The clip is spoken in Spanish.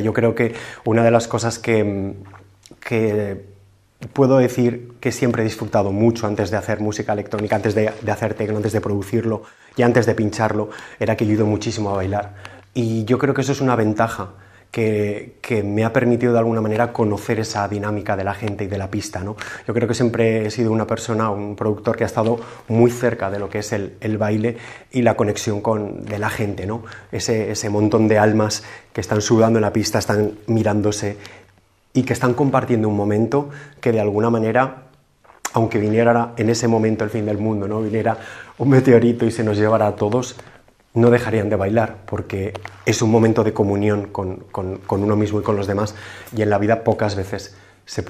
Yo creo que una de las cosas que, que puedo decir que siempre he disfrutado mucho antes de hacer música electrónica, antes de, hacer techno, antes de producirlo y antes de pincharlo, era que ayudó muchísimo a bailar. Y yo creo que eso es una ventaja que, me ha permitido de alguna manera conocer esa dinámica de la gente y de la pista. ¿no? Yo creo que siempre he sido una persona, un productor que ha estado muy cerca de lo que es el, baile y la conexión con, de la gente, ¿no? ese, ese montón de almas que están sudando en la pista, están mirándose y que están compartiendo un momento que de alguna manera aunque viniera en ese momento el fin del mundo, ¿no? viniera un meteorito y se nos llevara a todos, no dejarían de bailar, porque es un momento de comunión con, uno mismo y con los demás, y en la vida pocas veces se